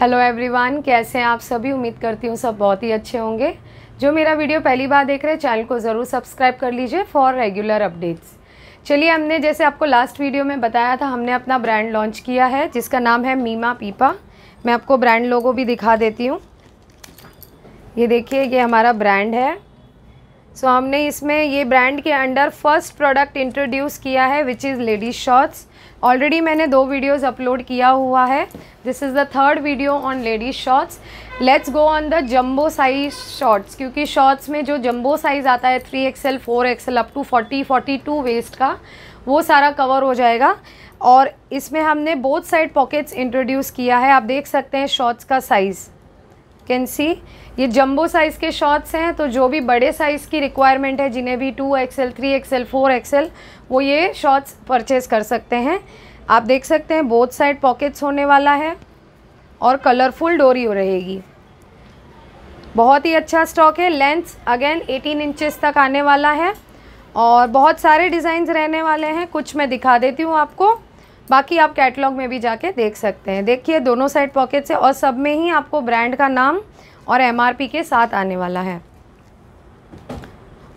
hello everyone कैसे हैं आप सभी उम्मीद करती हूँ सब बहुत ही अच्छे होंगे जो मेरा वीडियो पहली बार देख रहे हैं चैनल को ज़रूर सब्सक्राइब कर लीजिए फॉर रेगुलर अपडेट्स चलिए हमने जैसे आपको लास्ट वीडियो में बताया था हमने अपना ब्रांड लॉन्च किया है जिसका नाम है मीमा पीपा मैं आपको ब्रांड लोगों भी दिखा देती हूँ ये देखिए ये हमारा ब्रांड है सो so, हमने इसमें ये ब्रांड के अंडर फर्स्ट प्रोडक्ट इंट्रोड्यूस किया है which is ladies shorts already मैंने दो वीडियोस अपलोड किया हुआ है this is the third video on ladies shorts let's go on the jumbo size shorts क्योंकि शॉर्ट्स में जो जम्बो साइज़ आता है three XL four XL up to forty forty two waist का वो सारा कवर हो जाएगा और इसमें हमने बोथ साइड पॉकेट्स इंट्रोड्यूस किया है आप देख सकते हैं शॉर्ट्स का साइज़ कैन सी ये जंबो साइज़ के शॉर्ट्स हैं तो जो भी बड़े साइज़ की रिक्वायरमेंट है जिन्हें भी two XL three XL four XL वो ये शॉर्ट्स परचेज़ कर सकते हैं आप देख सकते हैं बोथ साइड पॉकेट्स होने वाला है और कलरफुल डोरी हो रहेगी बहुत ही अच्छा स्टॉक है लेंथ अगेन 18 इंचेस तक आने वाला है और बहुत सारे डिज़ाइंस रहने वाले हैं कुछ मैं दिखा देती हूँ आपको बाकी आप कैटलॉग में भी जाके देख सकते हैं देखिए दोनों साइड पॉकेट से और सब में ही आपको ब्रांड का नाम और एम के साथ आने वाला है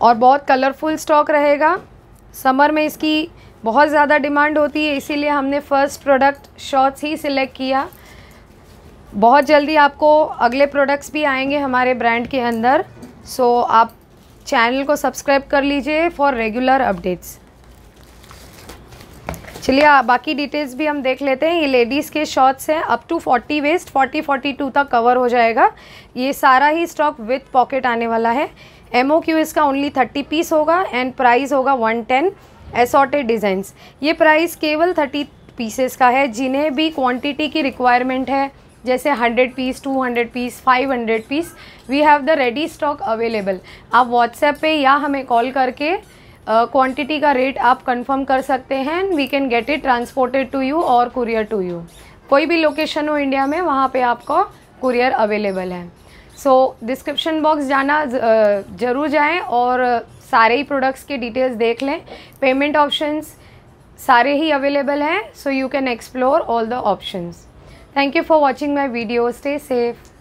और बहुत कलरफुल स्टॉक रहेगा समर में इसकी बहुत ज़्यादा डिमांड होती है इसीलिए हमने फ़र्स्ट प्रोडक्ट शॉर्ट्स ही सिलेक्ट किया बहुत जल्दी आपको अगले प्रोडक्ट्स भी आएंगे हमारे ब्रांड के अंदर सो आप चैनल को सब्सक्राइब कर लीजिए फॉर रेगुलर अपडेट्स चलिए बाकी डिटेल्स भी हम देख लेते हैं ये लेडीज़ के शॉर्ट्स हैं अप टू 40 वेस्ट 40 42 तक कवर हो जाएगा ये सारा ही स्टॉक विथ पॉकेट आने वाला है एम ओ क्यू इसका ओनली थर्टी पीस होगा एंड प्राइस होगा वन टेन एसॉटेड डिज़ाइंस ये प्राइस केवल थर्टी पीसेस का है जिन्हें भी क्वांटिटी की रिक्वायरमेंट है जैसे 100 piece 200 piece 500 piece we have the ready stock available आप व्हाट्सएप पे या हमें कॉल करके क्वांटिटी का रेट आप कंफर्म कर सकते हैं we can get it transported to you और कुरियर टू यू कोई भी लोकेशन हो इंडिया में वहाँ पे आपको कुरियर अवेलेबल है सो डिस्क्रिप्शन बॉक्स जाना ज़रूर जाएं और सारे ही प्रोडक्ट्स के डिटेल्स देख लें पेमेंट ऑप्शंस सारे ही अवेलेबल हैं so you can explore all the options thank you for watching my video stay safe